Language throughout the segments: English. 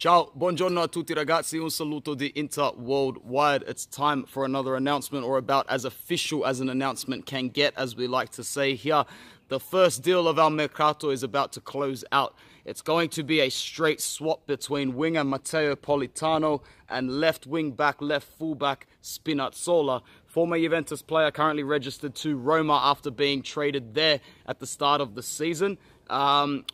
Ciao, buongiorno a tutti ragazzi, un saluto di Inter Worldwide. It's time for another announcement, or about as official as an announcement can get, as we like to say here. The first deal of our Mercato is about to close out. It's going to be a straight swap between winger Matteo Politano and left wing back, left fullback Spinazzola. Former Juventus player currently registered to Roma after being traded there at the start of the season. Um,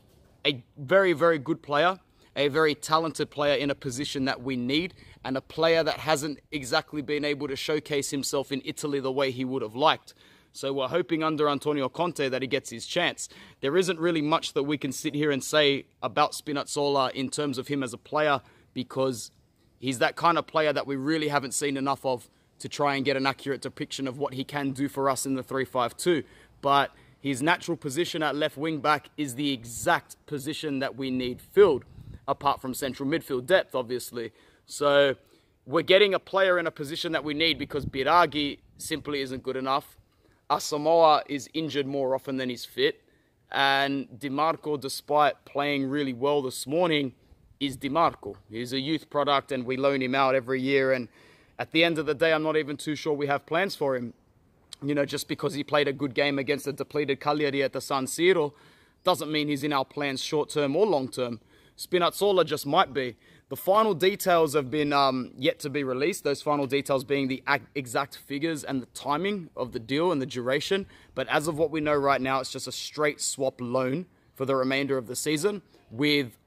a very, very good player a very talented player in a position that we need and a player that hasn't exactly been able to showcase himself in Italy the way he would have liked. So we're hoping under Antonio Conte that he gets his chance. There isn't really much that we can sit here and say about Spinazzola in terms of him as a player because he's that kind of player that we really haven't seen enough of to try and get an accurate depiction of what he can do for us in the 3-5-2. But his natural position at left wing back is the exact position that we need filled apart from central midfield depth, obviously. So we're getting a player in a position that we need because Biragi simply isn't good enough. Asamoah is injured more often than he's fit. And DiMarco, despite playing really well this morning, is DiMarco. He's a youth product and we loan him out every year. And at the end of the day, I'm not even too sure we have plans for him. You know, just because he played a good game against a depleted Cagliari at the San Siro doesn't mean he's in our plans short term or long term. Spinazzola just might be. The final details have been um, yet to be released, those final details being the exact figures and the timing of the deal and the duration. But as of what we know right now, it's just a straight swap loan for the remainder of the season with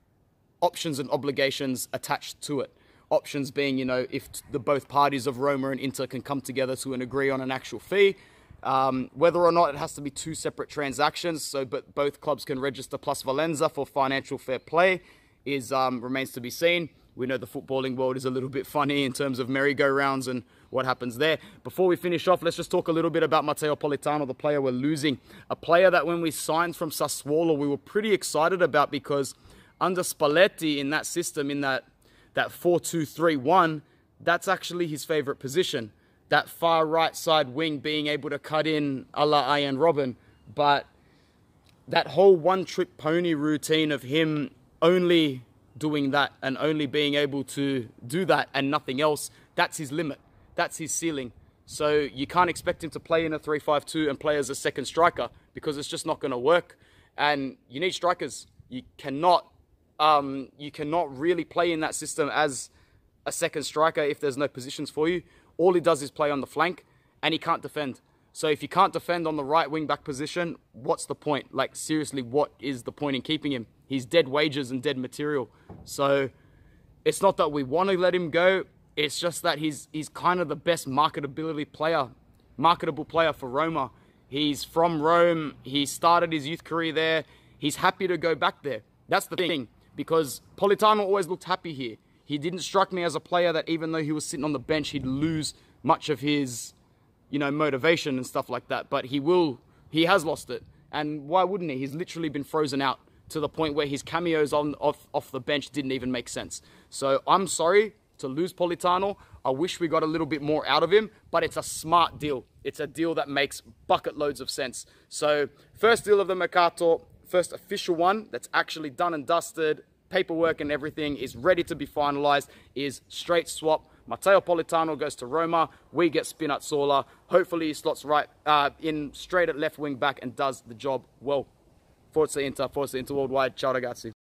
options and obligations attached to it. Options being, you know, if the both parties of Roma and Inter can come together to and agree on an actual fee, um, whether or not it has to be two separate transactions, so but both clubs can register Plus Valenza for financial fair play, is um, remains to be seen. We know the footballing world is a little bit funny in terms of merry-go-rounds and what happens there. Before we finish off, let's just talk a little bit about Matteo Politano, the player we're losing. A player that when we signed from Sassuolo, we were pretty excited about because under Spalletti in that system, in that, that 4 2 3 1, that's actually his favourite position that far right side wing being able to cut in a la Ian Robin. But that whole one trick pony routine of him only doing that and only being able to do that and nothing else, that's his limit. That's his ceiling. So you can't expect him to play in a 3-5-2 and play as a second striker because it's just not going to work. And you need strikers. You cannot, um, you cannot really play in that system as a second striker if there's no positions for you all he does is play on the flank and he can't defend. So if you can't defend on the right wing back position, what's the point? Like seriously, what is the point in keeping him? He's dead wages and dead material. So it's not that we want to let him go. It's just that he's he's kind of the best marketability player, marketable player for Roma. He's from Rome. He started his youth career there. He's happy to go back there. That's the thing because Politano always looked happy here. He didn't strike me as a player that even though he was sitting on the bench, he'd lose much of his, you know, motivation and stuff like that. But he will, he has lost it. And why wouldn't he? He's literally been frozen out to the point where his cameos on off, off the bench didn't even make sense. So I'm sorry to lose Politano. I wish we got a little bit more out of him, but it's a smart deal. It's a deal that makes bucket loads of sense. So first deal of the Mercato, first official one that's actually done and dusted, paperwork and everything is ready to be finalized, is straight swap. Matteo Politano goes to Roma. We get Spinazzola. Hopefully he slots right uh, in straight at left wing back and does the job well. Forza Inter, Forza Inter Worldwide. Ciao ragazzi.